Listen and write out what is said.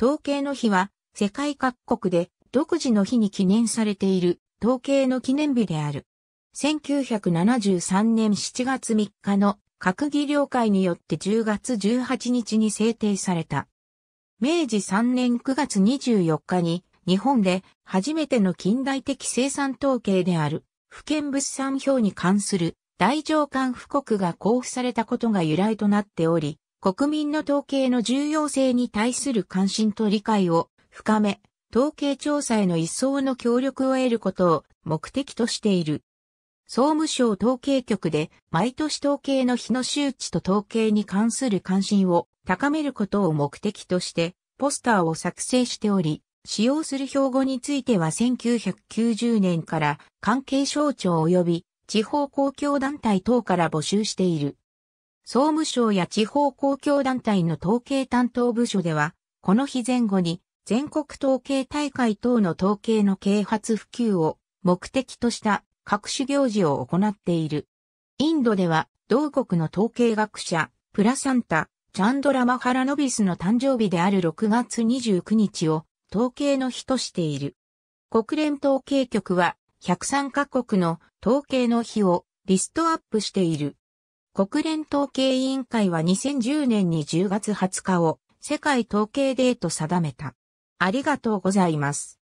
統計の日は世界各国で独自の日に記念されている統計の記念日である。1973年7月3日の閣議了解によって10月18日に制定された。明治3年9月24日に日本で初めての近代的生産統計である不見物産表に関する大上官布告が交付されたことが由来となっており、国民の統計の重要性に対する関心と理解を深め、統計調査への一層の協力を得ることを目的としている。総務省統計局で毎年統計の日の周知と統計に関する関心を高めることを目的としてポスターを作成しており、使用する標語については1990年から関係省庁及び地方公共団体等から募集している。総務省や地方公共団体の統計担当部署では、この日前後に全国統計大会等の統計の啓発普及を目的とした各種行事を行っている。インドでは同国の統計学者、プラサンタ、チャンドラマハラノビスの誕生日である6月29日を統計の日としている。国連統計局は103カ国の統計の日をリストアップしている。国連統計委員会は2010年に10月20日を世界統計デート定めた。ありがとうございます。